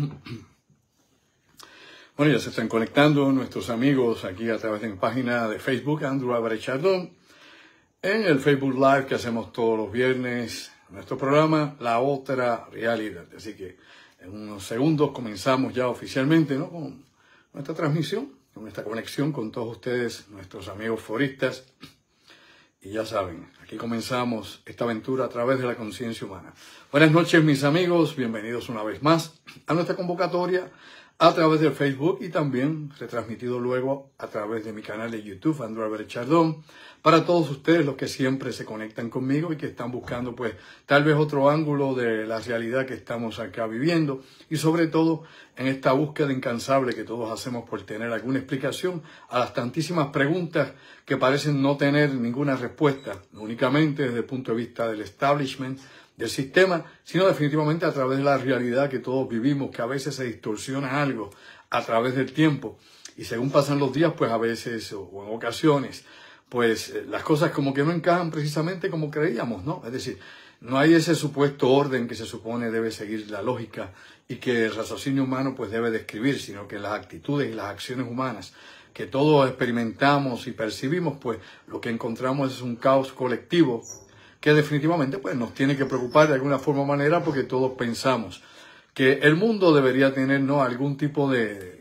Bueno, ya se están conectando nuestros amigos aquí a través de mi página de Facebook, Andrew Álvarez en el Facebook Live que hacemos todos los viernes, nuestro programa La Otra Realidad. Así que en unos segundos comenzamos ya oficialmente ¿no? con nuestra transmisión, con esta conexión con todos ustedes, nuestros amigos foristas y ya saben, aquí comenzamos esta aventura a través de la conciencia humana. Buenas noches mis amigos, bienvenidos una vez más a nuestra convocatoria a través de Facebook y también retransmitido luego a través de mi canal de YouTube, Android Albert para todos ustedes los que siempre se conectan conmigo y que están buscando pues tal vez otro ángulo de la realidad que estamos acá viviendo y sobre todo en esta búsqueda incansable que todos hacemos por tener alguna explicación a las tantísimas preguntas que parecen no tener ninguna respuesta, únicamente desde el punto de vista del establishment, del sistema, sino definitivamente a través de la realidad que todos vivimos, que a veces se distorsiona algo a través del tiempo. Y según pasan los días, pues a veces o en ocasiones pues eh, las cosas como que no encajan precisamente como creíamos, ¿no? Es decir, no hay ese supuesto orden que se supone debe seguir la lógica y que el raciocinio humano pues debe describir, sino que las actitudes y las acciones humanas que todos experimentamos y percibimos, pues lo que encontramos es un caos colectivo que definitivamente pues nos tiene que preocupar de alguna forma o manera porque todos pensamos que el mundo debería tener ¿no? algún tipo de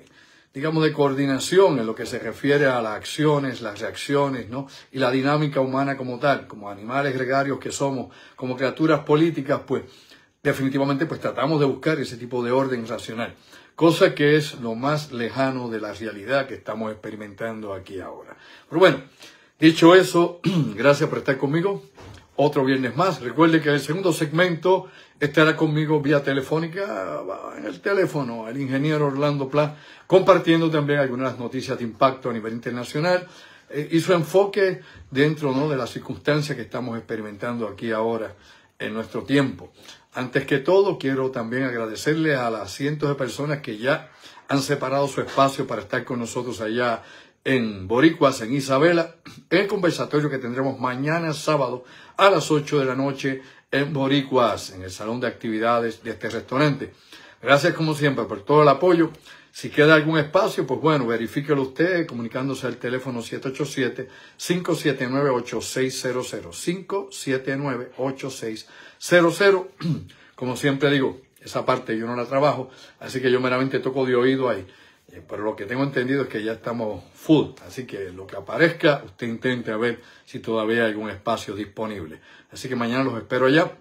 digamos, de coordinación en lo que se refiere a las acciones, las reacciones, ¿no? Y la dinámica humana como tal, como animales gregarios que somos, como criaturas políticas, pues definitivamente pues tratamos de buscar ese tipo de orden racional, cosa que es lo más lejano de la realidad que estamos experimentando aquí ahora. Pero bueno, dicho eso, gracias por estar conmigo. Otro viernes más. Recuerde que el segundo segmento Estará conmigo vía telefónica, en el teléfono, el ingeniero Orlando Pla, compartiendo también algunas noticias de impacto a nivel internacional eh, y su enfoque dentro ¿no? de las circunstancias que estamos experimentando aquí ahora en nuestro tiempo. Antes que todo, quiero también agradecerle a las cientos de personas que ya han separado su espacio para estar con nosotros allá en Boricuas, en Isabela, el conversatorio que tendremos mañana sábado a las 8 de la noche en Boricuas, en el salón de actividades de este restaurante. Gracias como siempre por todo el apoyo. Si queda algún espacio, pues bueno, verifíquelo usted comunicándose al teléfono 787-579-8600. 579-8600. Como siempre digo, esa parte yo no la trabajo, así que yo meramente toco de oído ahí. Eh, pero lo que tengo entendido es que ya estamos full, así que lo que aparezca, usted intente a ver si todavía hay algún espacio disponible. Así que mañana los espero allá,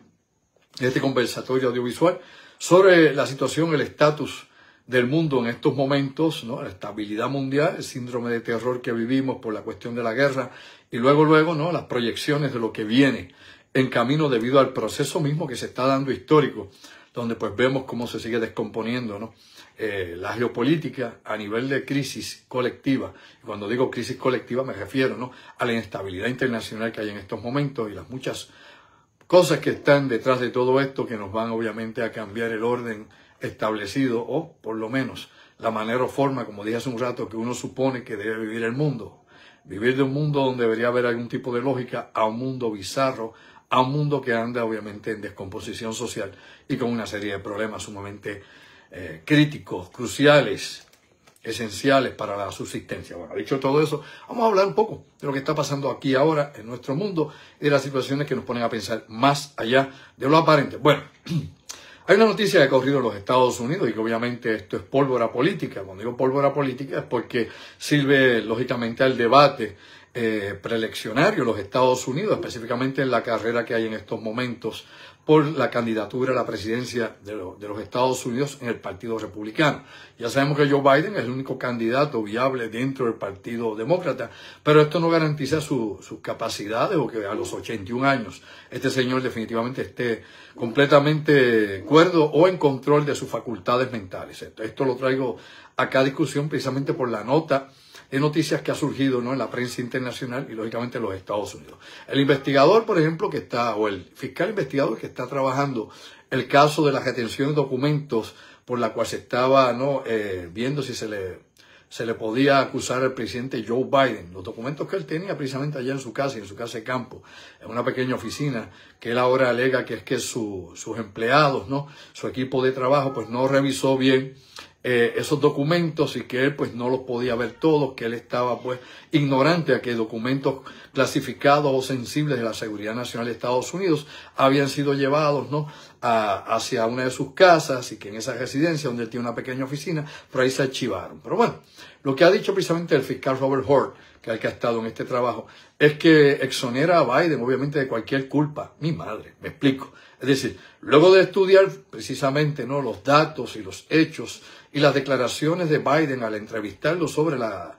en este conversatorio audiovisual, sobre la situación, el estatus del mundo en estos momentos, ¿no? la estabilidad mundial, el síndrome de terror que vivimos por la cuestión de la guerra y luego, luego, ¿no? las proyecciones de lo que viene en camino debido al proceso mismo que se está dando histórico, donde pues vemos cómo se sigue descomponiendo, ¿no? Eh, la geopolítica a nivel de crisis colectiva. Y cuando digo crisis colectiva me refiero ¿no? a la inestabilidad internacional que hay en estos momentos y las muchas cosas que están detrás de todo esto que nos van obviamente a cambiar el orden establecido o por lo menos la manera o forma, como dije hace un rato, que uno supone que debe vivir el mundo. Vivir de un mundo donde debería haber algún tipo de lógica a un mundo bizarro, a un mundo que anda obviamente en descomposición social y con una serie de problemas sumamente eh, críticos, cruciales, esenciales para la subsistencia. Bueno, dicho todo eso, vamos a hablar un poco de lo que está pasando aquí ahora en nuestro mundo y de las situaciones que nos ponen a pensar más allá de lo aparente. Bueno, hay una noticia que ha corrido en los Estados Unidos y que obviamente esto es pólvora política. Cuando digo pólvora política es porque sirve lógicamente al debate preleccionario eh, preeleccionario los Estados Unidos, específicamente en la carrera que hay en estos momentos por la candidatura a la presidencia de, los Estados Unidos en el Partido Republicano. Ya sabemos que Joe Biden es el único candidato viable dentro del Partido Demócrata, pero esto no garantiza su, sus capacidades o que a los 81 años este señor definitivamente esté completamente cuerdo o en control de sus facultades mentales. Esto, lo traigo acá a discusión precisamente por la nota de noticias que ha surgido ¿no? en la prensa internacional y lógicamente en los Estados Unidos. El investigador, por ejemplo, que está, o el fiscal investigador que está trabajando el caso de la retención de documentos por la cual se estaba ¿no? Eh, viendo si se le, se le podía acusar al presidente Joe Biden. Los documentos que él tenía precisamente allá en su casa, en su casa de campo, en una pequeña oficina, que él ahora alega que es que sus empleados, ¿no? su equipo de trabajo, pues no revisó bien eh, esos documentos y que él pues no los podía ver todos, que él estaba pues ignorante a que documentos clasificados o sensibles de la seguridad nacional de Estados Unidos habían sido llevados ¿no? a, hacia una de sus casas y que en esa residencia donde él tiene una pequeña oficina, por ahí se archivaron. Pero bueno, lo que ha dicho precisamente el fiscal Robert Hort, que es el que ha estado en este trabajo, es que exonera a Biden obviamente de cualquier culpa. Mi madre, me explico. Es decir, luego de estudiar precisamente ¿no? los datos y los hechos y las declaraciones de Biden al entrevistarlo sobre la,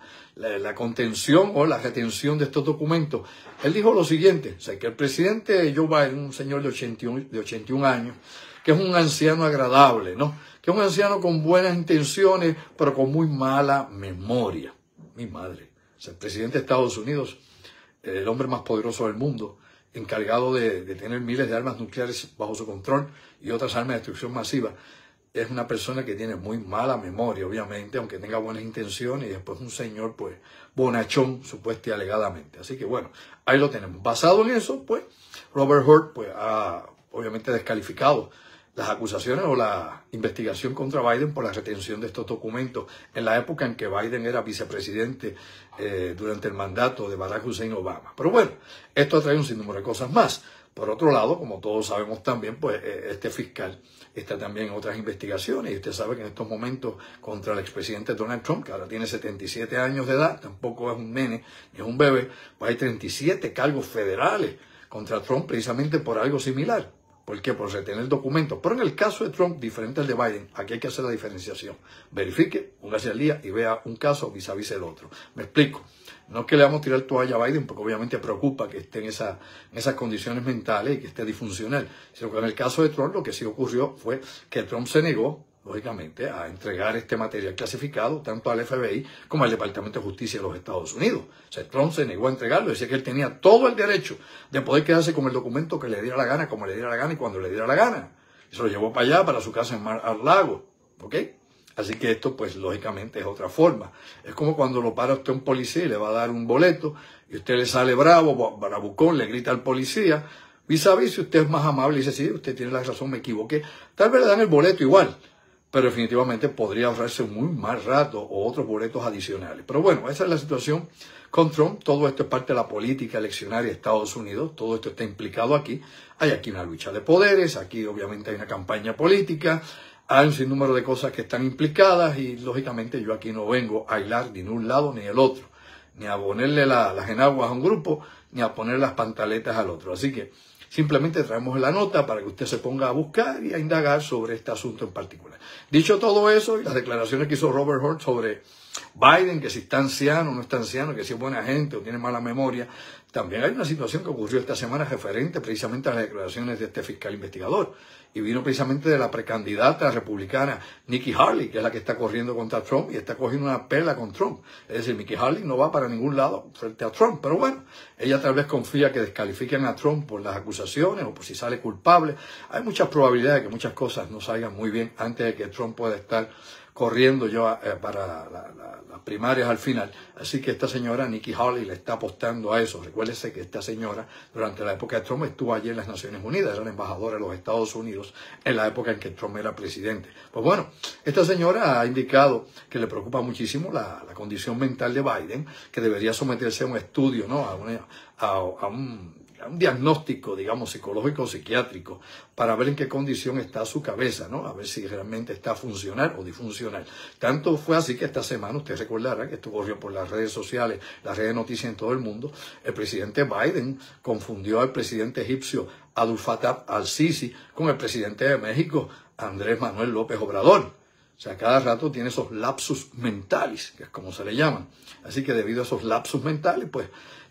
contención o la retención de estos documentos. Él dijo lo siguiente, que el presidente Joe Biden, un señor de 81, de años, que es un anciano agradable, ¿no? Que es un anciano con buenas intenciones, pero con muy mala memoria. Mi madre, el presidente de Estados Unidos, el hombre más poderoso del mundo, encargado de, de, tener miles de armas nucleares bajo su control y otras armas de destrucción masiva, es una persona que tiene muy mala memoria, obviamente, aunque tenga buenas intenciones, y después un señor, pues, bonachón, supuestamente alegadamente. Así que bueno, ahí lo tenemos. Basado en eso, pues, Robert Hurt, pues, ha obviamente descalificado las acusaciones o la investigación contra Biden por la retención de estos documentos en la época en que Biden era vicepresidente eh, durante el mandato de Barack Hussein Obama. Pero bueno, esto trae un sinnúmero de cosas más. Por otro lado, como todos sabemos también, pues eh, este fiscal está también en otras investigaciones y usted sabe que en estos momentos contra el expresidente Donald Trump, que ahora tiene 77 años de edad, tampoco es un nene ni es un bebé, pues hay 37 cargos federales contra Trump precisamente por algo similar. ¿Por qué? Por retener documentos. Pero en el caso de Trump, diferente al de Biden, aquí hay que hacer la diferenciación. Verifique, póngase al día y vea un caso vis a vis el otro. Me explico. No que le vamos a tirar toalla a Biden, porque obviamente preocupa que esté en, esas condiciones mentales y que esté disfuncional. Sino que en el caso de Trump lo que sí ocurrió fue que Trump se negó, lógicamente, a entregar este material clasificado tanto al FBI como al Departamento de Justicia de los Estados Unidos. O sea, Trump se negó a entregarlo. Decía que él tenía todo el derecho de poder quedarse con el documento que le diera la gana, como le diera la gana y cuando le diera la gana. Y se lo llevó para allá, para su casa en Mar-Lago. ¿Ok? Así que esto, pues lógicamente es otra forma. Es como cuando lo para usted un policía y le va a dar un boleto y usted le sale bravo, bravucón, le grita al policía. y a si usted es más amable y dice, sí, usted tiene la razón, me equivoqué. Tal vez le dan el boleto igual, pero definitivamente podría ahorrarse muy mal rato o otros boletos adicionales. Pero bueno, esa es la situación con Trump. Todo esto es parte de la política eleccionaria de Estados Unidos. Todo esto está implicado aquí. Hay aquí una lucha de poderes, aquí obviamente hay una campaña política, hay un sinnúmero de cosas que están implicadas y lógicamente yo aquí no vengo a hilar ni de un lado ni el otro, ni a ponerle las enaguas a un grupo, ni a poner las pantaletas al otro. Así que simplemente traemos la nota para que usted se ponga a buscar y a indagar sobre este asunto en particular. Dicho todo eso y las declaraciones que hizo Robert Hort sobre Biden, que si está anciano o no está anciano, que si es buena gente o tiene mala memoria, también hay una situación que ocurrió esta semana referente precisamente a las declaraciones de este fiscal investigador y vino precisamente de la precandidata republicana Nikki Harley, que es la que está corriendo contra Trump y está cogiendo una pela con Trump. Es decir, Nikki Harley no va para ningún lado frente a Trump, pero bueno, ella tal vez confía que descalifiquen a Trump por las acusaciones o por si sale culpable. Hay muchas probabilidades de que muchas cosas no salgan muy bien antes de que Trump pueda estar corriendo yo eh, para las primarias al final. Así que esta señora, Nikki Haley, le está apostando a eso. Recuérdese que esta señora, durante la época de Trump, estuvo allí en las Naciones Unidas, era la embajadora de los Estados Unidos en la época en que Trump era presidente. Pues bueno, esta señora ha indicado que le preocupa muchísimo la, condición mental de Biden, que debería someterse a un estudio, ¿no? a un un diagnóstico, digamos, psicológico o psiquiátrico para ver en qué condición está su cabeza, ¿no? A ver si realmente está funcionar o disfuncional. Tanto fue así que esta semana, usted recordará que esto corrió por las redes sociales, las redes de noticias en todo el mundo, el presidente Biden confundió al presidente egipcio Adulfatab al-Sisi con el presidente de México, Andrés Manuel López Obrador. O sea, cada rato tiene esos lapsus mentales, que es como se le llaman. Así que debido a esos lapsus mentales, pues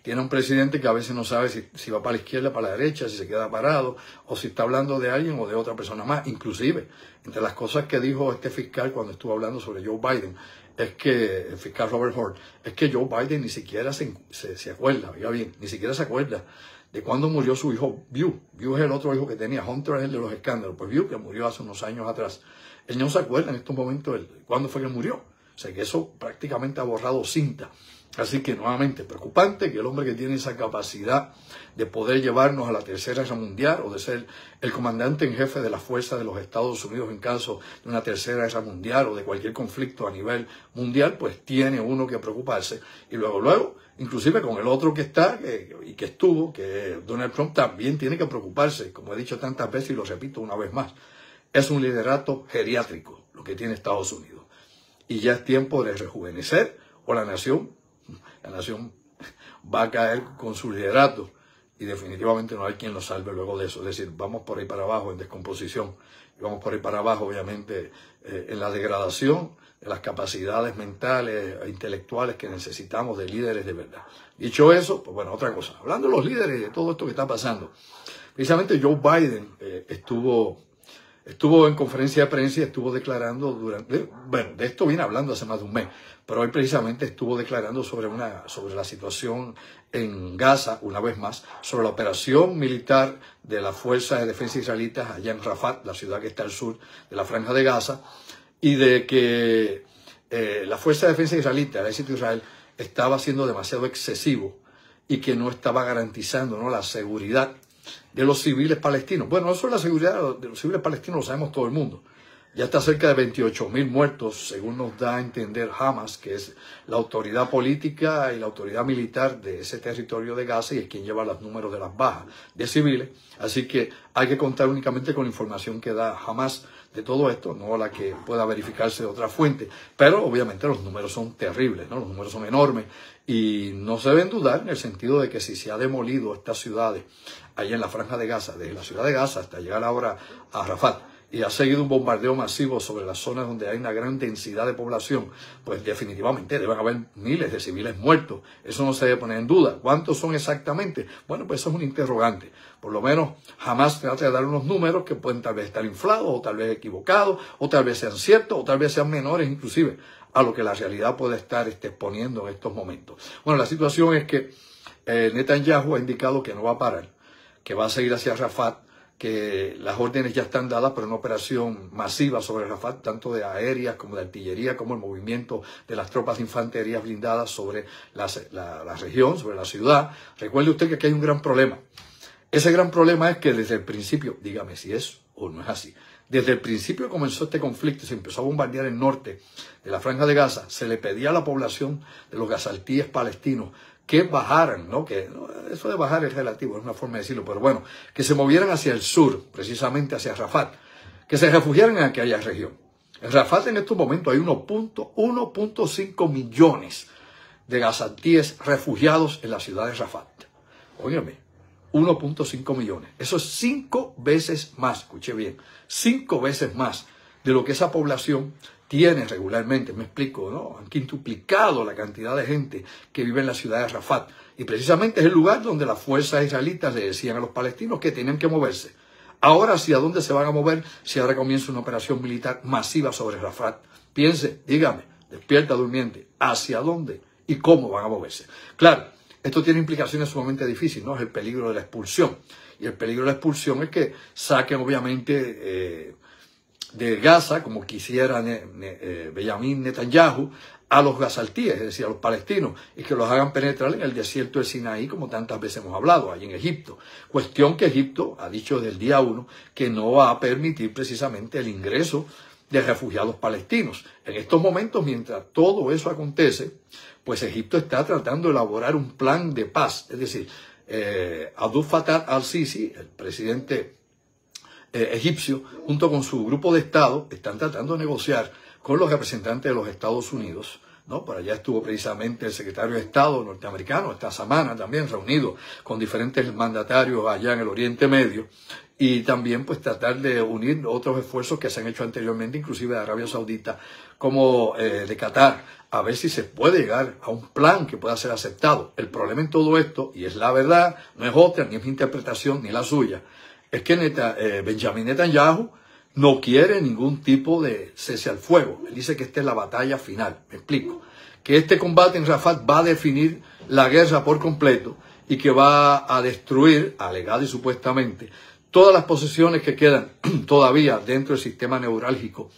tiene un presidente que a veces no sabe si, va para la izquierda, para la derecha, si se queda parado, o si está hablando de alguien o de otra persona más. Inclusive, entre las cosas que dijo este fiscal cuando estuvo hablando sobre Joe Biden, es que, el fiscal Robert Hort, es que Joe Biden ni siquiera se, acuerda, oiga bien, ni siquiera se acuerda de cuándo murió su hijo View. View es el otro hijo que tenía, Hunter es el de los escándalos, pues View que murió hace unos años atrás. Él no se acuerda en estos momentos cuándo fue que murió. O sea que eso prácticamente ha borrado cinta. Así que nuevamente preocupante que el hombre que tiene esa capacidad de poder llevarnos a la tercera guerra mundial o de ser el comandante en jefe de las fuerzas de los Estados Unidos en caso de una tercera guerra mundial o de cualquier conflicto a nivel mundial, pues tiene uno que preocuparse. Y luego, luego, inclusive con el otro que está y que estuvo, que Donald Trump también tiene que preocuparse, como he dicho tantas veces y lo repito una vez más, es un liderato geriátrico lo que tiene Estados Unidos. Y ya es tiempo de rejuvenecer o la nación la nación va a caer con su liderato y definitivamente no hay quien lo salve luego de eso. Es decir, vamos por ahí para abajo en descomposición vamos por ahí para abajo, obviamente, eh, en la degradación de las capacidades mentales e intelectuales que necesitamos de líderes de verdad. Dicho eso, pues bueno, otra cosa. Hablando de los líderes y de todo esto que está pasando, precisamente Joe Biden eh, estuvo Estuvo en conferencia de prensa y estuvo declarando durante, bueno, de esto viene hablando hace más de un mes, pero hoy precisamente estuvo declarando sobre, una, sobre la situación en Gaza, una vez más, sobre la operación militar de las fuerzas de defensa israelitas allá en Rafat, la ciudad que está al sur de la franja de Gaza, y de que eh, la fuerza de defensa israelita, el ejército de Israel, estaba siendo demasiado excesivo y que no estaba garantizando ¿no? la seguridad de los civiles palestinos. Bueno, eso es la seguridad de los civiles palestinos, lo sabemos todo el mundo. Ya está cerca de 28 mil muertos, según nos da a entender Hamas, que es la autoridad política y la autoridad militar de ese territorio de Gaza y es quien lleva los números de las bajas de civiles. Así que hay que contar únicamente con la información que da Hamas de todo esto, no la que pueda verificarse de otra fuente. Pero obviamente los números son terribles, ¿no? los números son enormes y no se deben dudar en el sentido de que si se ha demolido estas ciudades ahí en la franja de Gaza, desde la ciudad de Gaza hasta llegar ahora a Rafat, y ha seguido un bombardeo masivo sobre las zonas donde hay una gran densidad de población, pues definitivamente deben haber miles de civiles muertos. Eso no se debe poner en duda. ¿Cuántos son exactamente? Bueno, pues eso es un interrogante. Por lo menos jamás trata de dar unos números que pueden tal vez estar inflados o tal vez equivocados o tal vez sean ciertos o tal vez sean menores inclusive a lo que la realidad puede estar este, exponiendo en estos momentos. Bueno, la situación es que eh, Netanyahu ha indicado que no va a parar, que va a seguir hacia Rafat que las órdenes ya están dadas para una operación masiva sobre Rafat, tanto de aéreas como de artillería, como el movimiento de las tropas de infantería blindadas sobre la, región, sobre la ciudad. Recuerde usted que aquí hay un gran problema. Ese gran problema es que desde el principio, dígame si es o no es así, desde el principio comenzó este conflicto, y se empezó a bombardear el norte de la franja de Gaza, se le pedía a la población de los gazaltíes palestinos que bajaran, ¿no? Que eso de bajar es relativo, es una forma de decirlo, pero bueno, que se movieran hacia el sur, precisamente hacia Rafat, que se refugiaran en aquella región. En Rafat en estos momentos hay 1.5 millones de gazatíes refugiados en la ciudad de Rafat. Óyeme, 1.5 millones. Eso es cinco veces más, escuche bien, cinco veces más de lo que esa población tiene regularmente, me explico, ¿no? Han quintuplicado la cantidad de gente que vive en la ciudad de Rafat. Y precisamente es el lugar donde las fuerzas israelitas le decían a los palestinos que tienen que moverse. Ahora, ¿hacia dónde se van a mover si ahora comienza una operación militar masiva sobre Rafat? Piense, dígame, despierta durmiente, ¿hacia dónde y cómo van a moverse? Claro, esto tiene implicaciones sumamente difíciles, ¿no? Es el peligro de la expulsión. Y el peligro de la expulsión es que saquen, obviamente, eh, de Gaza, como quisiera eh, eh, Benjamin Netanyahu, a los gazaltíes, es decir, a los palestinos, y que los hagan penetrar en el desierto del Sinaí, como tantas veces hemos hablado, ahí en Egipto. Cuestión que Egipto ha dicho desde el día uno que no va a permitir precisamente el ingreso de refugiados palestinos. En estos momentos, mientras todo eso acontece, pues Egipto está tratando de elaborar un plan de paz, es decir, eh, Abdul Fattah al-Sisi, el presidente eh, egipcio, junto con su grupo de Estado, están tratando de negociar con los representantes de los Estados Unidos. ¿no? Por allá estuvo precisamente el secretario de Estado norteamericano esta semana también reunido con diferentes mandatarios allá en el Oriente Medio y también pues tratar de unir otros esfuerzos que se han hecho anteriormente, inclusive de Arabia Saudita como eh, de Qatar, a ver si se puede llegar a un plan que pueda ser aceptado. El problema en todo esto, y es la verdad, no es otra, ni es mi interpretación, ni la suya, es que eh, Benjamin Netanyahu no quiere ningún tipo de cese al fuego. Él dice que esta es la batalla final. Me explico. Que este combate en Rafat va a definir la guerra por completo y que va a destruir, alegado y supuestamente, todas las posesiones que quedan todavía dentro del sistema neurálgico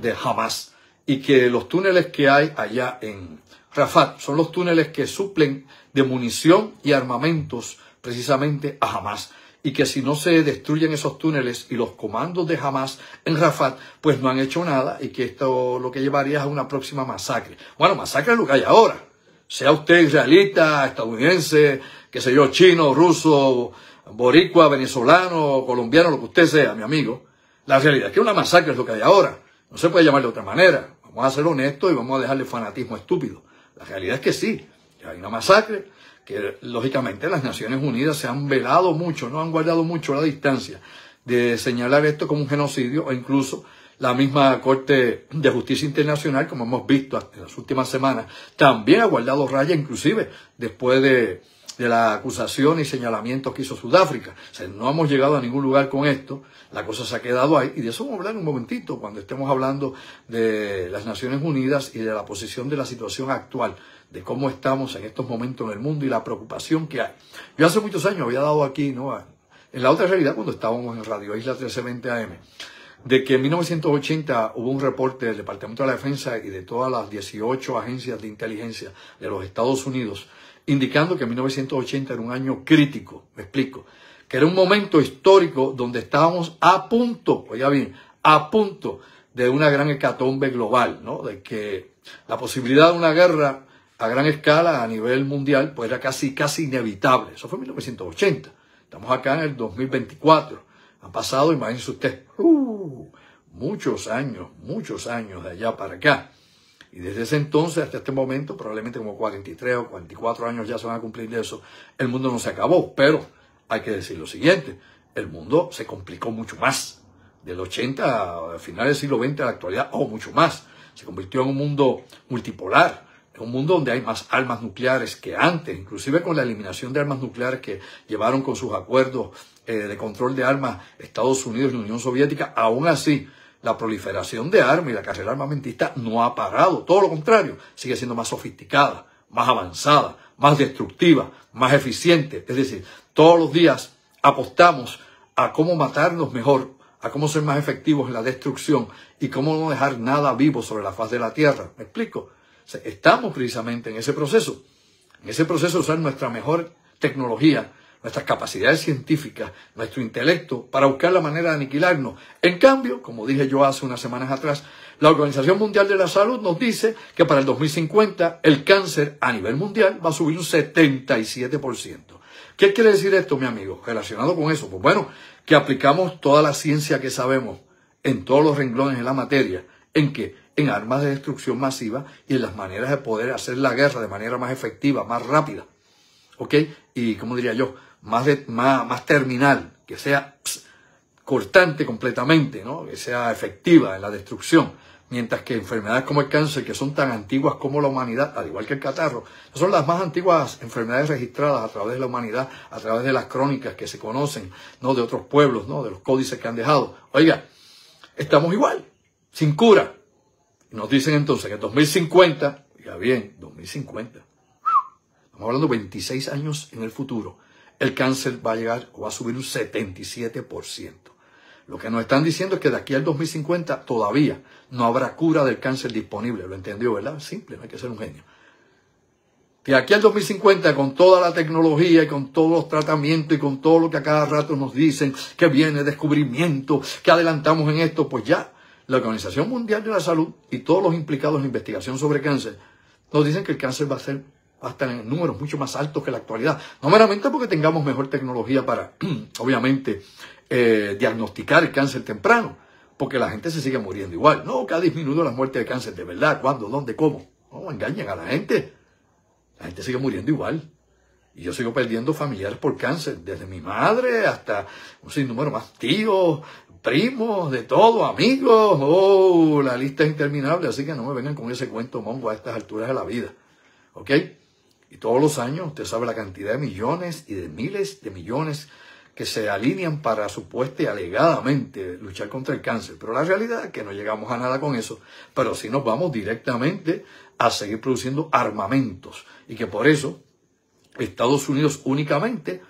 de Hamas y que los túneles que hay allá en Rafat son los túneles que suplen de munición y armamentos precisamente a Hamas y que si no se destruyen esos túneles y los comandos de Hamas en Rafat, pues no han hecho nada y que esto lo que llevaría es a una próxima masacre. Bueno, masacre es lo que hay ahora. Sea usted israelita, estadounidense, qué sé yo, chino, ruso, boricua, venezolano, colombiano, lo que usted sea, mi amigo. La realidad es que una masacre es lo que hay ahora. No se puede llamar de otra manera. Vamos a ser honestos y vamos a dejarle fanatismo estúpido. La realidad es que sí, hay una masacre que lógicamente las Naciones Unidas se han velado mucho, no han guardado mucho la distancia de señalar esto como un genocidio o incluso la misma Corte de Justicia Internacional, como hemos visto en las últimas semanas, también ha guardado raya, inclusive después de, la acusación y señalamientos que hizo Sudáfrica. O sea, no hemos llegado a ningún lugar con esto, la cosa se ha quedado ahí, y de eso vamos a hablar un momentito cuando estemos hablando de las Naciones Unidas y de la posición de la situación actual de cómo estamos en estos momentos en el mundo y la preocupación que hay. Yo hace muchos años había dado aquí, ¿no? en la otra realidad, cuando estábamos en Radio Isla 1320 AM, de que en 1980 hubo un reporte del Departamento de la Defensa y de todas las 18 agencias de inteligencia de los Estados Unidos, indicando que 1980 era un año crítico, me explico, que era un momento histórico donde estábamos a punto, oiga bien, a punto de una gran hecatombe global, ¿no? De que la posibilidad de una guerra a gran escala a nivel mundial, pues era casi, casi inevitable. Eso fue en 1980. Estamos acá en el 2024. Han pasado, imagínense usted, uh, muchos años, muchos años de allá para acá. Y desde ese entonces hasta este momento, probablemente como 43 o 44 años ya se van a cumplir de eso, el mundo no se acabó. Pero hay que decir lo siguiente, el mundo se complicó mucho más. Del 80 a finales del siglo XX a la actualidad, o mucho más. Se convirtió en un mundo multipolar un mundo donde hay más armas nucleares que antes, inclusive con la eliminación de armas nucleares que llevaron con sus acuerdos eh, de control de armas Estados Unidos y Unión Soviética, aún así la proliferación de armas y la carrera armamentista no ha parado, todo lo contrario, sigue siendo más sofisticada, más avanzada, más destructiva, más eficiente. Es decir, todos los días apostamos a cómo matarnos mejor, a cómo ser más efectivos en la destrucción y cómo no dejar nada vivo sobre la faz de la Tierra. ¿Me explico? Estamos precisamente en ese proceso, en ese proceso de usar nuestra mejor tecnología, nuestras capacidades científicas, nuestro intelecto, para buscar la manera de aniquilarnos. En cambio, como dije yo hace unas semanas atrás, la Organización Mundial de la Salud nos dice que para el 2050 el cáncer a nivel mundial va a subir un 77%. ¿Qué quiere decir esto, mi amigo? Relacionado con eso, pues bueno, que aplicamos toda la ciencia que sabemos en todos los renglones de la materia, en que en armas de destrucción masiva y en las maneras de poder hacer la guerra de manera más efectiva, más rápida. ¿Ok? Y, como diría yo? Más, más, terminal, que sea cortante completamente, ¿no? Que sea efectiva en la destrucción. Mientras que enfermedades como el cáncer, que son tan antiguas como la humanidad, al igual que el catarro, son las más antiguas enfermedades registradas a través de la humanidad, a través de las crónicas que se conocen, ¿no? De otros pueblos, ¿no? De los códices que han dejado. Oiga, estamos igual, sin cura. Nos dicen entonces que en 2050, ya bien, 2050, estamos hablando 26 años en el futuro, el cáncer va a llegar o va a subir un 77%. Lo que nos están diciendo es que de aquí al 2050 todavía no habrá cura del cáncer disponible. ¿Lo entendió, verdad? Simple, no hay que ser un genio. De aquí al 2050, con toda la tecnología y con todos los tratamientos y con todo lo que a cada rato nos dicen, que viene descubrimiento, que adelantamos en esto, pues ya la Organización Mundial de la Salud y todos los implicados en investigación sobre cáncer nos dicen que el cáncer va a ser va estar en números mucho más altos que la actualidad. No meramente porque tengamos mejor tecnología para, obviamente, eh, diagnosticar el cáncer temprano, porque la gente se sigue muriendo igual. No, que ha disminuido la muerte de cáncer, de verdad, cuándo, dónde, cómo. No, engañen a la gente. La gente sigue muriendo igual. Y yo sigo perdiendo familiares por cáncer, desde mi madre hasta un sinnúmero más tíos, primos, de todo, amigos, oh, la lista es interminable, así que no me vengan con ese cuento mongo a estas alturas de la vida, ¿ok? Y todos los años, usted sabe la cantidad de millones y de miles de millones que se alinean para supuestamente, y alegadamente luchar contra el cáncer. Pero la realidad es que no llegamos a nada con eso, pero sí nos vamos directamente a seguir produciendo armamentos y que por eso Estados Unidos únicamente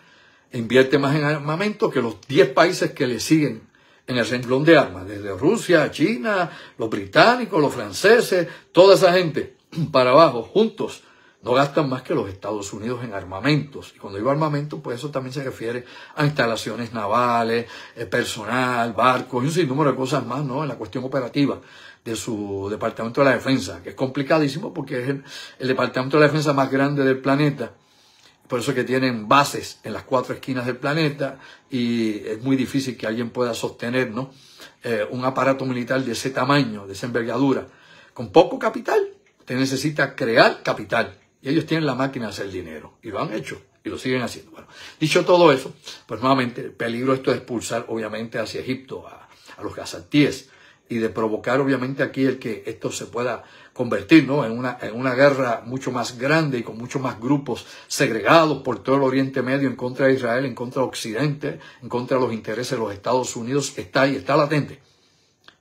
invierte más en armamento que los 10 países que le siguen en el renglón de armas, desde Rusia, China, los británicos, los franceses, toda esa gente para abajo, juntos, no gastan más que los Estados Unidos en armamentos. Y cuando digo armamento, pues eso también se refiere a instalaciones navales, eh, personal, barcos y un sinnúmero de cosas más, ¿no? En la cuestión operativa de su Departamento de la Defensa, que es complicadísimo porque es el, el Departamento de la Defensa más grande del planeta por eso que tienen bases en las cuatro esquinas del planeta y es muy difícil que alguien pueda sostener eh, un aparato militar de ese tamaño, de esa envergadura. Con poco capital, te necesita crear capital. Y ellos tienen la máquina de hacer dinero. Y lo han hecho y lo siguen haciendo. Bueno, dicho todo eso, pues nuevamente, el peligro esto de expulsar obviamente hacia Egipto a, los gazantíes y de provocar obviamente aquí el que esto se pueda convertir en, una, en una guerra mucho más grande y con muchos más grupos segregados por todo el Oriente Medio en contra de Israel, en contra de Occidente, en contra de los intereses de los Estados Unidos, está ahí, está latente.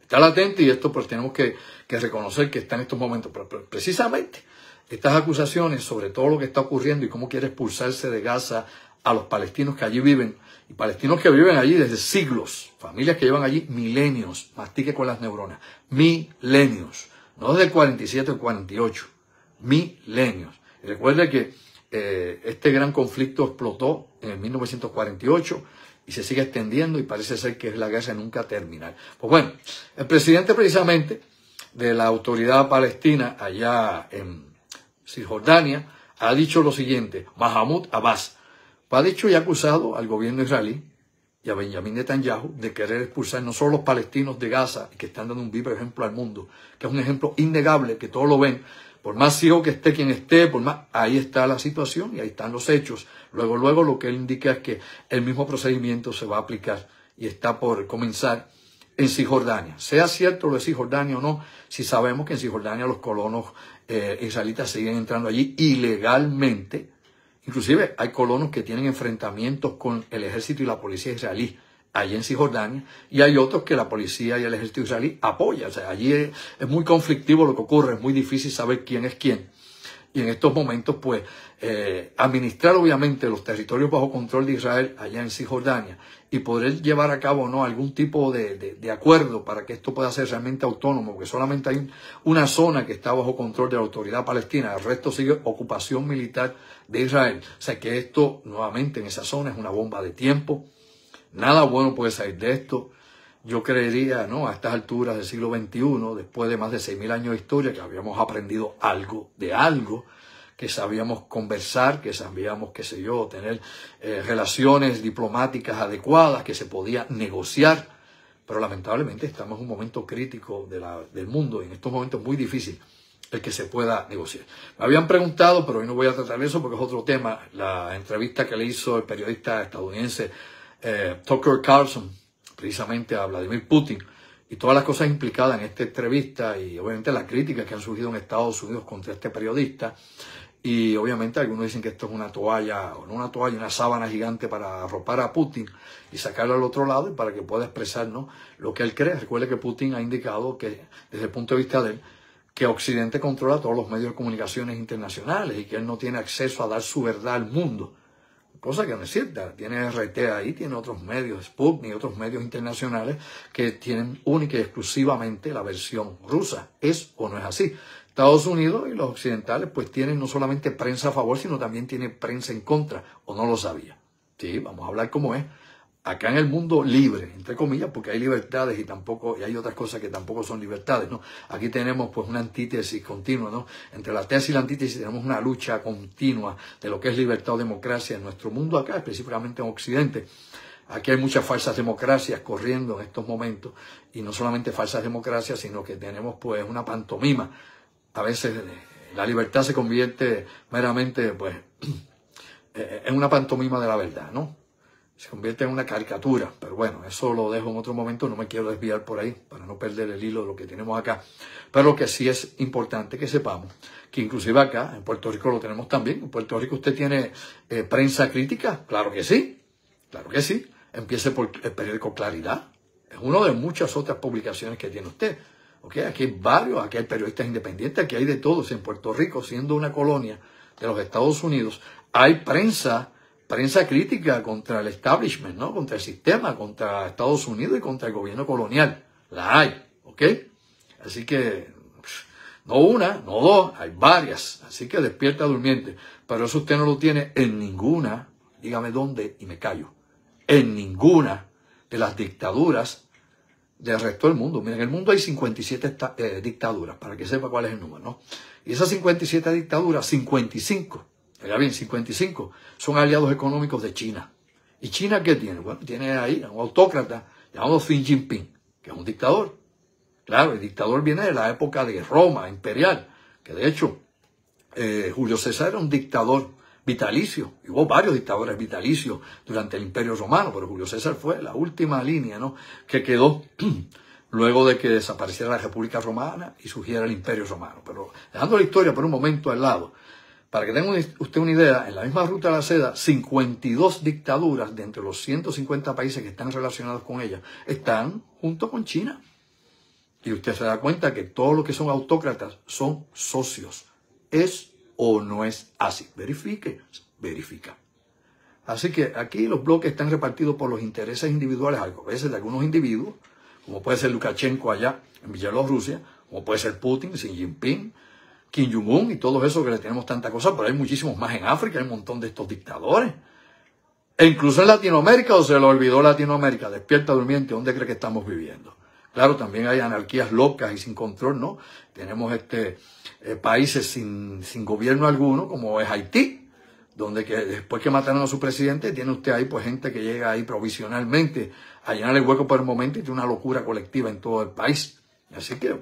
Está latente y esto pues tenemos que, reconocer que está en estos momentos. precisamente estas acusaciones sobre todo lo que está ocurriendo y cómo quiere expulsarse de Gaza a los palestinos que allí viven, y palestinos que viven allí desde siglos, familias que llevan allí milenios, mastique con las neuronas, milenios, no desde el 47 o 48, milenios. recuerde que eh, este gran conflicto explotó en 1948 y se sigue extendiendo y parece ser que es la guerra nunca terminar. Pues bueno, el presidente precisamente de la autoridad palestina allá en Cisjordania ha dicho lo siguiente, Mahamud Abbas, ha dicho y ha acusado al gobierno israelí y a Benjamín Netanyahu de querer expulsar no solo los palestinos de Gaza, que están dando un vivo ejemplo al mundo, que es un ejemplo innegable, que todos lo ven, por más ciego que esté quien esté, por más, ahí está la situación y ahí están los hechos. Luego, luego lo que él indica es que el mismo procedimiento se va a aplicar y está por comenzar en Cisjordania. Sea cierto lo de Cisjordania o no, si sabemos que en Cisjordania los colonos eh, israelitas siguen entrando allí ilegalmente, Inclusive hay colonos que tienen enfrentamientos con el ejército y la policía israelí allí en Cisjordania, y hay otros que la policía y el ejército israelí apoyan. O sea, allí es muy conflictivo lo que ocurre, es muy difícil saber quién es quién y en estos momentos, pues, eh, administrar obviamente los territorios bajo control de Israel allá en Cisjordania y poder llevar a cabo no algún tipo de, de acuerdo para que esto pueda ser realmente autónomo, porque solamente hay una zona que está bajo control de la autoridad palestina, el resto sigue ocupación militar de Israel. O sea que esto, nuevamente, en esa zona es una bomba de tiempo. Nada bueno puede salir de esto yo creería, ¿no? A estas alturas del siglo XXI, después de más de 6.000 años de historia, que habíamos aprendido algo de algo, que sabíamos conversar, que sabíamos, qué sé yo, tener eh, relaciones diplomáticas adecuadas, que se podía negociar, pero lamentablemente estamos en un momento crítico de la, del mundo en estos momentos muy difícil el que se pueda negociar. Me habían preguntado, pero hoy no voy a tratar eso porque es otro tema, la entrevista que le hizo el periodista estadounidense eh, Tucker Carlson precisamente a Vladimir Putin y todas las cosas implicadas en esta entrevista y obviamente las críticas que han surgido en Estados Unidos contra este periodista. Y obviamente algunos dicen que esto es una toalla, o no una toalla, una sábana gigante para arropar a Putin y sacarlo al otro lado y para que pueda expresar lo que él cree. Recuerde que Putin ha indicado que, desde el punto de vista de él, que Occidente controla todos los medios de comunicaciones internacionales y que él no tiene acceso a dar su verdad al mundo cosa que no es cierta. Tiene RT ahí, tiene otros medios, Sputnik, otros medios internacionales que tienen única y exclusivamente la versión rusa. ¿Es o no es así? Estados Unidos y los occidentales pues tienen no solamente prensa a favor, sino también tienen prensa en contra, o no lo sabía. Sí, vamos a hablar cómo es acá en el mundo libre, entre comillas, porque hay libertades y tampoco, y hay otras cosas que tampoco son libertades, ¿no? Aquí tenemos pues una antítesis continua, ¿no? Entre la tesis y la antítesis tenemos una lucha continua de lo que es libertad o democracia en nuestro mundo acá, específicamente en Occidente. Aquí hay muchas falsas democracias corriendo en estos momentos, y no solamente falsas democracias, sino que tenemos pues una pantomima. A veces eh, la libertad se convierte meramente pues eh, en una pantomima de la verdad, ¿no? se convierte en una caricatura. Pero bueno, eso lo dejo en otro momento, no me quiero desviar por ahí para no perder el hilo de lo que tenemos acá. Pero lo que sí es importante que sepamos, que inclusive acá en Puerto Rico lo tenemos también. En Puerto Rico usted tiene eh, prensa crítica, claro que sí, claro que sí. Empiece por el periódico Claridad, es una de muchas otras publicaciones que tiene usted. Aquí hay varios, aquí hay periodistas independientes, aquí hay de todos. En Puerto Rico, siendo una colonia de los Estados Unidos, hay prensa prensa crítica contra el establishment, ¿no? Contra el sistema, contra Estados Unidos y contra el gobierno colonial. La hay, ¿ok? Así que no una, no dos, hay varias. Así que despierta durmiente. Pero eso usted no lo tiene en ninguna, dígame dónde y me callo, en ninguna de las dictaduras del resto del mundo. Miren, en el mundo hay 57 eh, dictaduras, para que sepa cuál es el número, ¿no? Y esas 57 dictaduras, 55 Oiga bien, 55 son aliados económicos de China. ¿Y China qué tiene? Bueno, tiene ahí un autócrata llamado Xi Jinping, que es un dictador. Claro, el dictador viene de la época de Roma imperial, que de hecho eh, Julio César era un dictador vitalicio. Y hubo varios dictadores vitalicios durante el Imperio Romano, pero Julio César fue la última línea ¿no? que quedó luego de que desapareciera la República Romana y surgiera el Imperio Romano. Pero dejando la historia por un momento al lado, para que tenga usted una idea, en la misma ruta de la seda, 52 dictaduras de entre los 150 países que están relacionados con ella están junto con China. Y usted se da cuenta que todos los que son autócratas son socios. ¿Es o no es así? Verifique, verifica. Así que aquí los bloques están repartidos por los intereses individuales, a veces de algunos individuos, como puede ser Lukashenko allá en Rusia, como puede ser Putin, Xi Jinping, Kim Jong-un y todo eso que le tenemos tanta cosa, pero hay muchísimos más en África, hay un montón de estos dictadores. E incluso en Latinoamérica, o se lo olvidó Latinoamérica, despierta durmiente, ¿dónde cree que estamos viviendo? Claro, también hay anarquías locas y sin control, ¿no? Tenemos este, eh, países sin, sin, gobierno alguno, como es Haití, donde que, después que mataron a su presidente, tiene usted ahí pues gente que llega ahí provisionalmente a llenar el hueco por el momento y tiene una locura colectiva en todo el país. Así que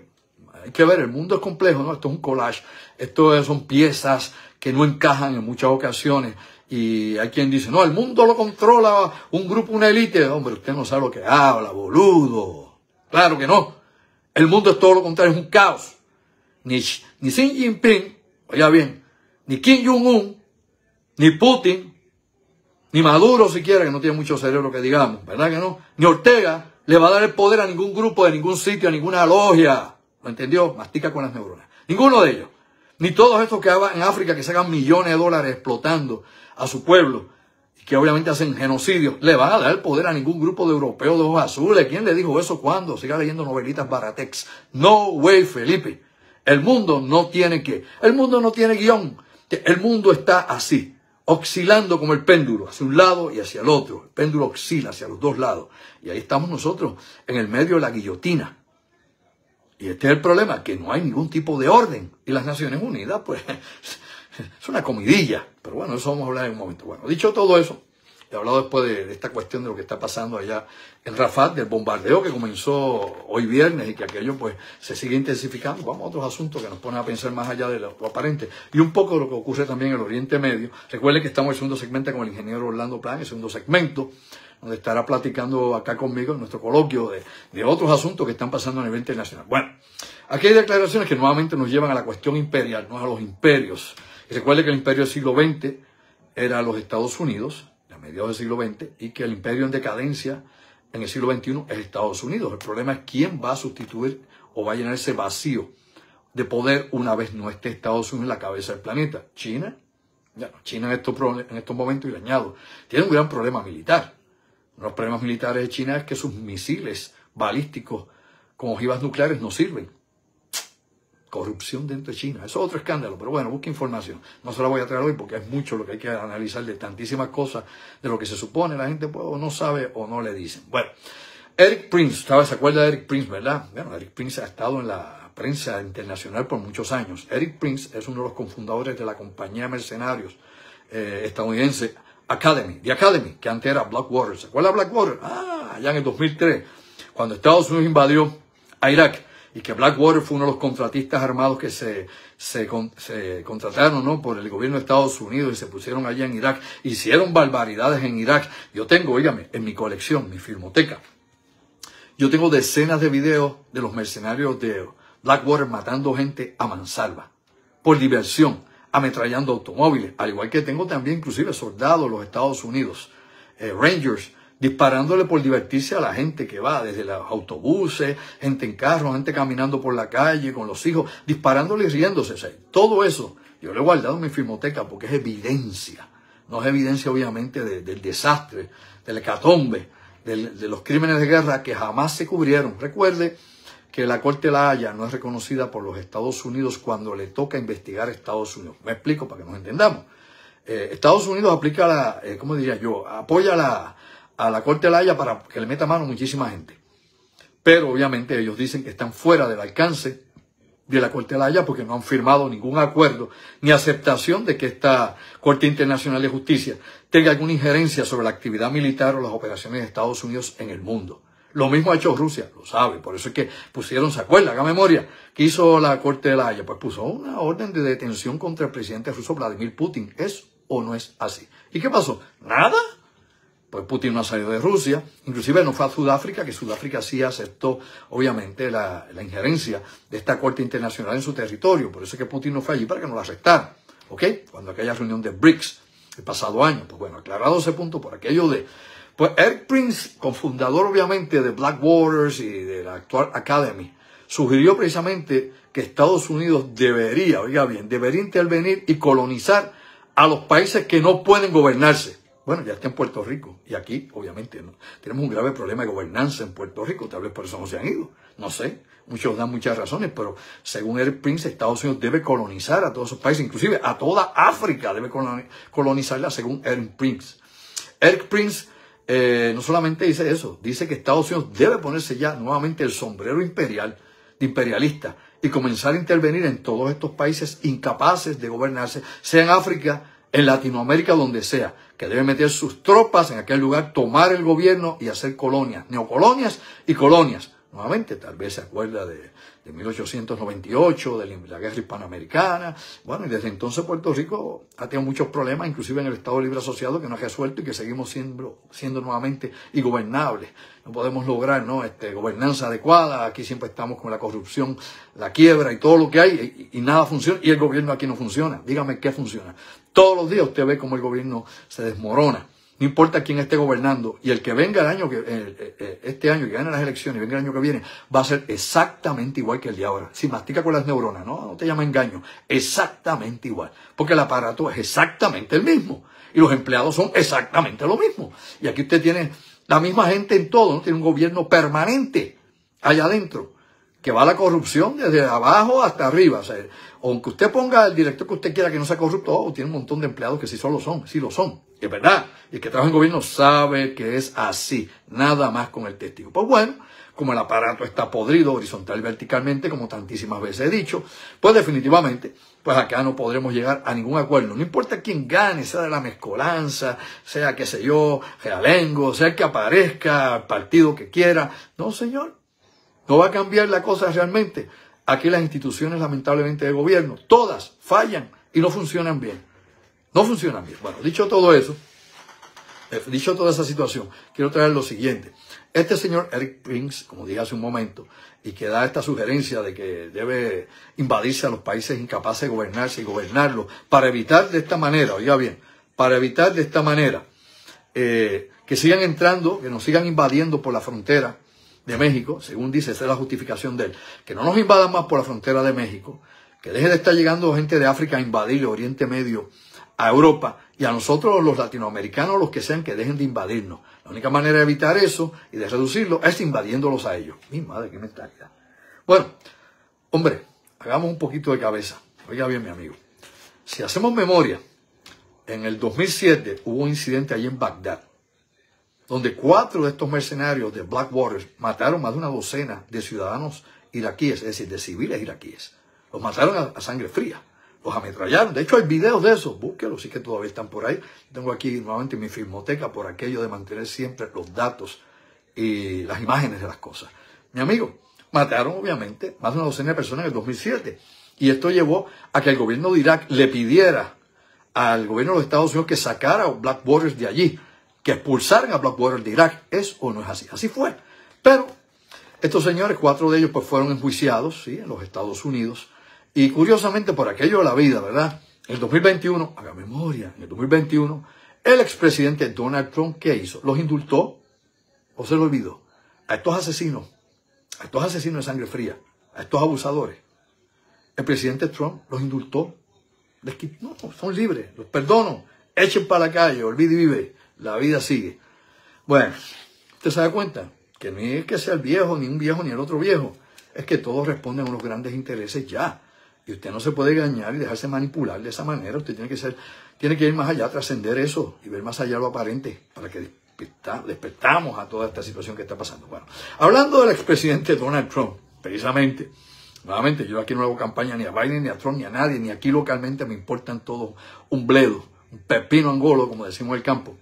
hay que ver, el mundo es complejo, ¿no? Esto es un collage, esto son piezas que no encajan en muchas ocasiones. Y hay quien dice, no, el mundo lo controla un grupo, una élite. Hombre, usted no sabe lo que habla, boludo. Claro que no. El mundo es todo lo contrario, es un caos. Ni, ni Xi Jinping, oiga bien, ni Kim Jong-un, ni Putin, ni Maduro siquiera, que no tiene mucho cerebro que digamos, ¿verdad que no? Ni Ortega le va a dar el poder a ningún grupo, de ningún sitio, a ninguna logia entendió? Mastica con las neuronas. Ninguno de ellos. Ni todos estos que hagan en África que se hagan millones de dólares explotando a su pueblo y que obviamente hacen genocidio, Le van a dar el poder a ningún grupo de europeos de ojos azules. ¿Quién le dijo eso cuándo? Siga leyendo novelitas baratex. No way, Felipe. El mundo no tiene que. El mundo no tiene guión. El mundo está así, oscilando como el péndulo, hacia un lado y hacia el otro. El péndulo oscila hacia los dos lados. Y ahí estamos nosotros, en el medio de la guillotina. Y este es el problema, que no hay ningún tipo de orden. Y las Naciones Unidas, pues, es una comidilla. Pero bueno, eso vamos a hablar en un momento. Bueno, dicho todo eso, he hablado después de, esta cuestión de lo que está pasando allá en Rafat, del bombardeo que comenzó hoy viernes y que aquello pues se sigue intensificando. Vamos a otros asuntos que nos ponen a pensar más allá de lo, aparente. Y un poco de lo que ocurre también en el Oriente Medio. Recuerden que estamos en el segundo segmento con el ingeniero Orlando Plan, el segundo segmento donde estará platicando acá conmigo en nuestro coloquio de, otros asuntos que están pasando a nivel internacional. Bueno, aquí hay declaraciones que nuevamente nos llevan a la cuestión imperial, no a los imperios. Y recuerde que el imperio del siglo XX era los Estados Unidos, a mediados del siglo XX, y que el imperio en decadencia en el siglo XXI es Estados Unidos. El problema es quién va a sustituir o va a llenar ese vacío de poder una vez no esté Estados Unidos en la cabeza del planeta. China, China en estos, en estos momentos, y le tiene un gran problema militar. Uno de los problemas militares de China es que sus misiles balísticos con ojivas nucleares no sirven. Corrupción dentro de China. Eso es otro escándalo, pero bueno, busque información. No se la voy a traer hoy porque es mucho lo que hay que analizar de tantísimas cosas de lo que se supone la gente o pues, no sabe o no le dicen. Bueno, Eric Prince, ¿Se acuerda de Eric Prince, verdad? Bueno, Eric Prince ha estado en la prensa internacional por muchos años. Eric Prince es uno de los cofundadores de la compañía Mercenarios eh, estadounidense Academy, The Academy, que antes era Blackwater. ¿Se acuerda Blackwater? Ah, allá en el 2003, cuando Estados Unidos invadió a Irak y que Blackwater fue uno de los contratistas armados que se, contrataron por el gobierno de Estados Unidos y se pusieron allá en Irak, hicieron barbaridades en Irak. Yo tengo, oígame, en mi colección, mi filmoteca, yo tengo decenas de videos de los mercenarios de Blackwater matando gente a mansalva, por diversión ametrallando automóviles, al igual que tengo también inclusive soldados de los Estados Unidos, eh, Rangers, disparándole por divertirse a la gente que va, desde los autobuses, gente en carros, gente caminando por la calle con los hijos, disparándole y riéndose. todo eso yo lo he guardado en mi filmoteca porque es evidencia. No es evidencia obviamente del desastre, del hecatombe, de los crímenes de guerra que jamás se cubrieron. Recuerde que la Corte de la Haya no es reconocida por los Estados Unidos cuando le toca investigar a Estados Unidos. Me explico para que nos entendamos. Eh, Estados Unidos aplica la, eh, ¿cómo diría yo? Apoya la, a la Corte de la Haya para que le meta mano muchísima gente. Pero obviamente ellos dicen que están fuera del alcance de la Corte de la Haya porque no han firmado ningún acuerdo ni aceptación de que esta Corte Internacional de Justicia tenga alguna injerencia sobre la actividad militar o las operaciones de Estados Unidos en el mundo. Lo mismo ha hecho Rusia, lo sabe. Por eso es que pusieron, ¿se acuerda, haga memoria. ¿Qué hizo la Corte de la Haya? Pues puso una orden de detención contra el presidente ruso Vladimir Putin. ¿Es o no es así? ¿Y qué pasó? ¿Nada? Pues Putin no ha salido de Rusia. Inclusive no fue a Sudáfrica, que Sudáfrica sí aceptó, obviamente, la, injerencia de esta Corte Internacional en su territorio. Por eso es que Putin no fue allí para que no la aceptara, ¿Ok? Cuando aquella reunión de BRICS el pasado año. Pues bueno, aclarado ese punto por aquello de pues Eric Prince, cofundador obviamente de Black Waters y de la actual Academy, sugirió precisamente que Estados Unidos debería, oiga bien, debería intervenir y colonizar a los países que no pueden gobernarse. Bueno, ya está en Puerto Rico y aquí, obviamente, ¿no? tenemos un grave problema de gobernanza en Puerto Rico, tal vez por eso no se han ido, no sé, muchos dan muchas razones, pero según Eric Prince, Estados Unidos debe colonizar a todos esos países, inclusive a toda África debe colonizarla según Eric Prince. Eric Prince eh, no solamente dice eso, dice que Estados Unidos debe ponerse ya nuevamente el sombrero imperial, de imperialista, y comenzar a intervenir en todos estos países incapaces de gobernarse, sea en África, en Latinoamérica, donde sea, que debe meter sus tropas en aquel lugar, tomar el gobierno y hacer colonias, neocolonias y colonias. Nuevamente, tal vez se acuerda de de 1898, de la guerra hispanoamericana. Bueno, y desde entonces Puerto Rico ha tenido muchos problemas, inclusive en el Estado Libre Asociado, que no ha resuelto y que seguimos siendo, nuevamente ingobernables. No podemos lograr ¿no? Este, gobernanza adecuada, aquí siempre estamos con la corrupción, la quiebra y todo lo que hay, y, y nada funciona, y el gobierno aquí no funciona. Dígame qué funciona. Todos los días usted ve cómo el gobierno se desmorona. No importa quién esté gobernando. Y el que venga el año que, este año, que gane las elecciones, venga el año que viene, va a ser exactamente igual que el de ahora. Si mastica con las neuronas, no, no te llama engaño. Exactamente igual. Porque el aparato es exactamente el mismo. Y los empleados son exactamente lo mismo. Y aquí usted tiene la misma gente en todo, ¿no? Tiene un gobierno permanente allá adentro que va la corrupción desde abajo hasta arriba. O sea, aunque usted ponga el director que usted quiera que no sea corrupto, oh, tiene un montón de empleados que sí solo son, sí lo son. Es verdad. Y el que trabaja en gobierno sabe que es así. Nada más con el testigo. Pues bueno, como el aparato está podrido horizontal y verticalmente, como tantísimas veces he dicho, pues definitivamente, pues acá no podremos llegar a ningún acuerdo. No importa quién gane, sea de la mezcolanza, sea, que sé yo, realengo, sea que aparezca, el partido que quiera. No, señor. No va a cambiar la cosa realmente. Aquí las instituciones, lamentablemente, de gobierno, todas fallan y no funcionan bien. No funcionan bien. Bueno, dicho todo eso, eh, dicho toda esa situación, quiero traer lo siguiente. Este señor Eric Prince, como dije hace un momento, y que da esta sugerencia de que debe invadirse a los países incapaces de gobernarse y gobernarlos para evitar de esta manera, oiga bien, para evitar de esta manera eh, que sigan entrando, que nos sigan invadiendo por la frontera de México, según dice, esa es la justificación de él, que no nos invadan más por la frontera de México, que deje de estar llegando gente de África a invadir Oriente Medio, a Europa y a nosotros los latinoamericanos, los que sean, que dejen de invadirnos. La única manera de evitar eso y de reducirlo es invadiéndolos a ellos. Mi madre, qué mentalidad. Bueno, hombre, hagamos un poquito de cabeza. Oiga bien, mi amigo. Si hacemos memoria, en el 2007 hubo un incidente allí en Bagdad donde cuatro de estos mercenarios de Black Blackwater mataron más de una docena de ciudadanos iraquíes, es decir, de civiles iraquíes. Los mataron a, sangre fría, los ametrallaron. De hecho, hay videos de esos, búsquenlos, sí que todavía están por ahí. Tengo aquí nuevamente mi filmoteca por aquello de mantener siempre los datos y las imágenes de las cosas. Mi amigo, mataron obviamente más de una docena de personas en el 2007. Y esto llevó a que el gobierno de Irak le pidiera al gobierno de los Estados Unidos que sacara a Black Waters de allí que expulsaran a Blackwater de Irak. ¿Es o no es así? Así fue. Pero estos señores, cuatro de ellos, pues fueron enjuiciados ¿sí? en los Estados Unidos. Y curiosamente, por aquello de la vida, ¿verdad? En el 2021, haga memoria, en el 2021, el expresidente Donald Trump, ¿qué hizo? ¿Los indultó o se lo olvidó? A estos asesinos, a estos asesinos de sangre fría, a estos abusadores. El presidente Trump los indultó. no, son libres, los perdono, echen para la calle, olvide y vive. La vida sigue. Bueno, usted se da cuenta que ni es que sea el viejo, ni un viejo, ni el otro viejo. Es que todos responden a unos grandes intereses ya. Y usted no se puede engañar y dejarse manipular de esa manera. Usted tiene que ser, tiene que ir más allá, trascender eso y ver más allá lo aparente para que despertamos a toda esta situación que está pasando. Bueno, hablando del expresidente Donald Trump, precisamente, nuevamente, yo aquí no hago campaña ni a Biden, ni a Trump, ni a nadie, ni aquí localmente me importan todos un bledo, un pepino angolo, como decimos en el campo.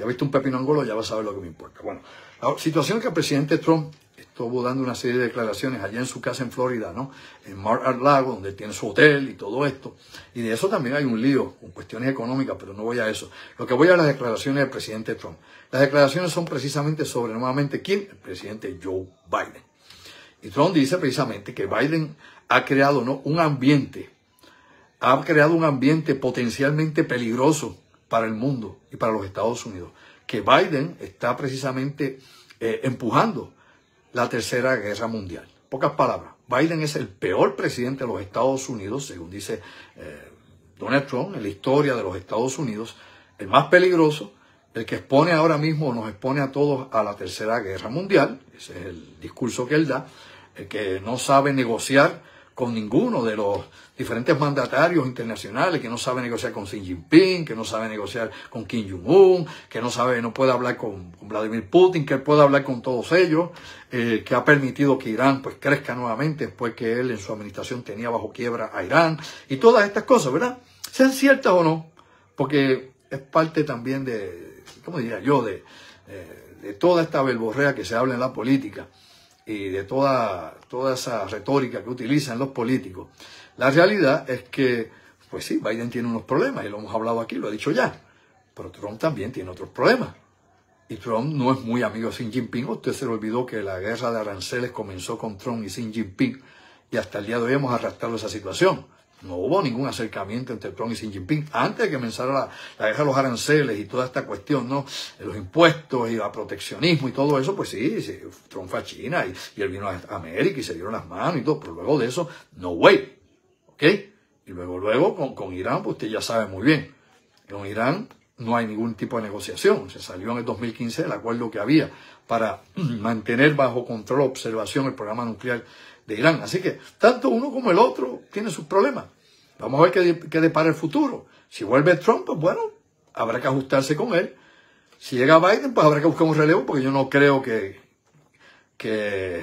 Ya viste un pepino angolo, ya vas a saber lo que me importa. Bueno, la situación es que el presidente Trump estuvo dando una serie de declaraciones allá en su casa en Florida, ¿no? En Mar Lago, donde tiene su hotel y todo esto. Y de eso también hay un lío con cuestiones económicas, pero no voy a eso. Lo que voy a las declaraciones del presidente Trump. Las declaraciones son precisamente sobre nuevamente quién? El presidente Joe Biden. Y Trump dice precisamente que Biden ha creado ¿no? un ambiente, ha creado un ambiente potencialmente peligroso para el mundo y para los Estados Unidos, que Biden está precisamente eh, empujando la tercera guerra mundial. Pocas palabras, Biden es el peor presidente de los Estados Unidos, según dice eh, Donald Trump, en la historia de los Estados Unidos, el más peligroso, el que expone ahora mismo, nos expone a todos a la tercera guerra mundial, ese es el discurso que él da, el eh, que no sabe negociar con ninguno de los diferentes mandatarios internacionales que no sabe negociar con Xi Jinping, que no sabe negociar con Kim Jong-un, que no sabe, no puede hablar con, Vladimir Putin, que él puede hablar con todos ellos, eh, que ha permitido que Irán pues crezca nuevamente después que él en su administración tenía bajo quiebra a Irán y todas estas cosas, ¿verdad? Sean ciertas o no, porque es parte también de, ¿cómo diría yo?, de, eh, toda esta verborrea que se habla en la política y de toda, toda esa retórica que utilizan los políticos. La realidad es que, pues sí, Biden tiene unos problemas, y lo hemos hablado aquí, lo ha dicho ya, pero Trump también tiene otros problemas. Y Trump no es muy amigo de Xi Jinping. Usted se le olvidó que la guerra de aranceles comenzó con Trump y Xi Jinping, y hasta el día de hoy hemos arrastrado esa situación. No hubo ningún acercamiento entre Trump y Xi Jinping antes de que comenzara la, la, guerra de los aranceles y toda esta cuestión, ¿no? Los impuestos y el proteccionismo y todo eso, pues sí, Trump fue a China y, y, él vino a América y se dieron las manos y todo, pero luego de eso, no way. ¿Ok? Y luego, luego, con, Irán, pues usted ya sabe muy bien. Con Irán no hay ningún tipo de negociación. Se salió en el 2015 el acuerdo que había para mantener bajo control observación el programa nuclear de Irán. Así que tanto uno como el otro tiene sus problemas. Vamos a ver qué, qué depara el futuro. Si vuelve Trump, pues bueno, habrá que ajustarse con él. Si llega Biden, pues habrá que buscar un relevo porque yo no creo que, que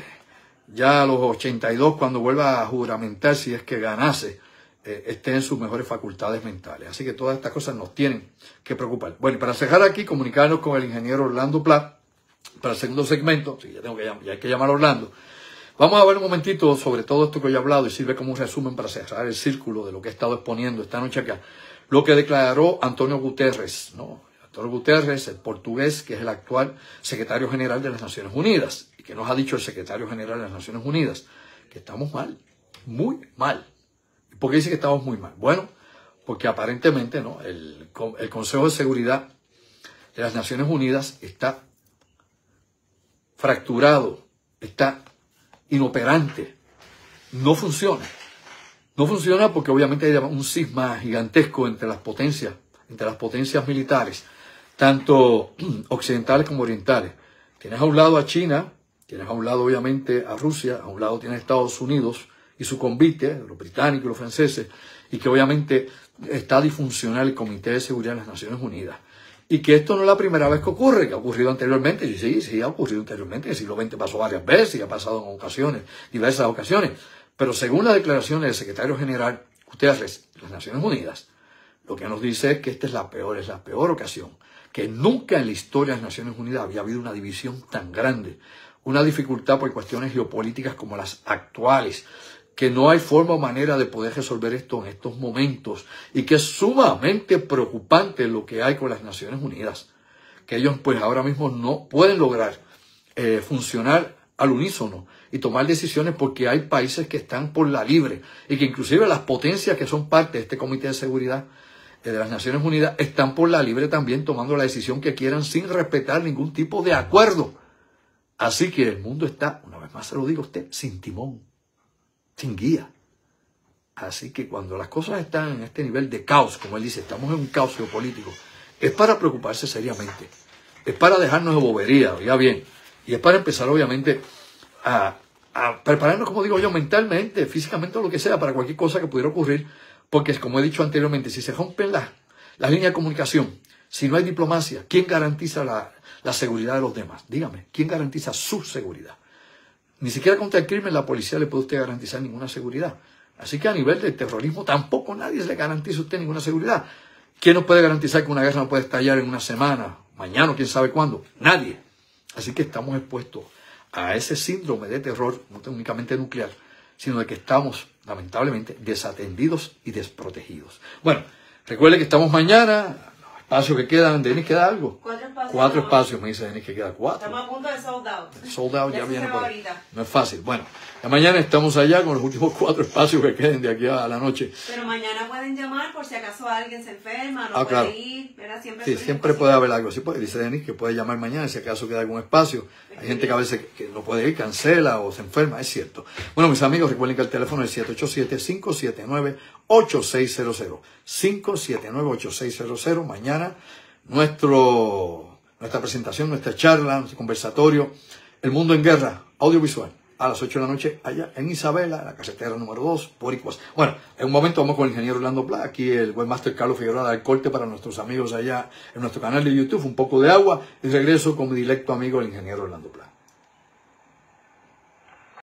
ya a los 82, cuando vuelva a juramentar, si es que ganase, eh, esté en sus mejores facultades mentales. Así que todas estas cosas nos tienen que preocupar. Bueno, para cerrar aquí, comunicarnos con el ingeniero Orlando Plat para el segundo segmento. Sí, ya, tengo que, ya hay que llamar a Orlando. Vamos a ver un momentito sobre todo esto que hoy he hablado y sirve como un resumen para cerrar el círculo de lo que he estado exponiendo esta noche acá. Lo que declaró Antonio Guterres, ¿no? Guterres, el portugués, que es el actual secretario general de las Naciones Unidas. ¿Y que nos ha dicho el secretario general de las Naciones Unidas? Que estamos mal, muy mal. por qué dice que estamos muy mal? Bueno, porque aparentemente ¿no? el, Consejo de Seguridad de las Naciones Unidas está fracturado, está inoperante, no funciona. No funciona porque obviamente hay un cisma gigantesco entre las potencias, entre las potencias militares tanto occidentales como orientales. Tienes a un lado a China, tienes a un lado obviamente a Rusia, a un lado tienes a Estados Unidos y su convite, los británicos y los franceses, y que obviamente está disfuncional el Comité de Seguridad de las Naciones Unidas. Y que esto no es la primera vez que ocurre, que ha ocurrido anteriormente, y sí, sí, ha ocurrido anteriormente, en el siglo XX pasó varias veces y ha pasado en ocasiones, diversas ocasiones. Pero según la declaración del secretario general ustedes, las Naciones Unidas, lo que nos dice es que esta es la peor, es la peor ocasión que nunca en la historia de las Naciones Unidas había habido una división tan grande, una dificultad por cuestiones geopolíticas como las actuales, que no hay forma o manera de poder resolver esto en estos momentos y que es sumamente preocupante lo que hay con las Naciones Unidas, que ellos pues ahora mismo no pueden lograr eh, funcionar al unísono y tomar decisiones porque hay países que están por la libre y que inclusive las potencias que son parte de este Comité de Seguridad eh, de las Naciones Unidas están por la libre también tomando la decisión que quieran sin respetar ningún tipo de acuerdo. Así que el mundo está, una vez más se lo digo a usted, sin timón, sin guía. Así que cuando las cosas están en este nivel de caos, como él dice, estamos en un caos geopolítico, es para preocuparse seriamente, es para dejarnos de bobería, ya bien, y es para empezar obviamente a, a prepararnos, como digo yo, mentalmente, físicamente o lo que sea, para cualquier cosa que pudiera ocurrir porque, como he dicho anteriormente, si se rompen las la líneas de comunicación, si no hay diplomacia, ¿quién garantiza la, seguridad de los demás? Dígame, ¿quién garantiza su seguridad? Ni siquiera contra el crimen la policía le puede usted garantizar ninguna seguridad. Así que a nivel de terrorismo tampoco nadie le garantiza a usted ninguna seguridad. ¿Quién nos puede garantizar que una guerra no puede estallar en una semana, mañana, quién sabe cuándo? Nadie. Así que estamos expuestos a ese síndrome de terror, no únicamente nuclear, sino de que estamos lamentablemente, desatendidos y desprotegidos. Bueno, recuerde que estamos mañana, espacio espacios que quedan, Denis, queda algo. Cuatro espacios. Cuatro espacios, me dice Denis que queda cuatro. Estamos a punto de sold out. Sold ya, viene por No es fácil. Bueno mañana estamos allá con los últimos cuatro espacios que queden de aquí a la noche. Pero mañana pueden llamar por si acaso alguien se enferma, no ah, puede ir, ¿verdad? Siempre, sí, siempre puede haber algo así. dice Denis que puede llamar mañana si acaso queda algún espacio. Hay gente que a veces que no puede ir, cancela o se enferma, es cierto. Bueno, mis amigos, recuerden que el teléfono es 787-579-8600. 579-8600. Mañana nuestra presentación, nuestra charla, nuestro conversatorio. El mundo en guerra, audiovisual a las 8 de la noche allá en Isabela, la casetera número 2, Póricos. Bueno, en un momento vamos con el ingeniero Orlando Pla, aquí el buen webmaster Carlos Figueroa del corte para nuestros amigos allá en nuestro canal de YouTube, un poco de agua y regreso con mi directo amigo el ingeniero Orlando Plá.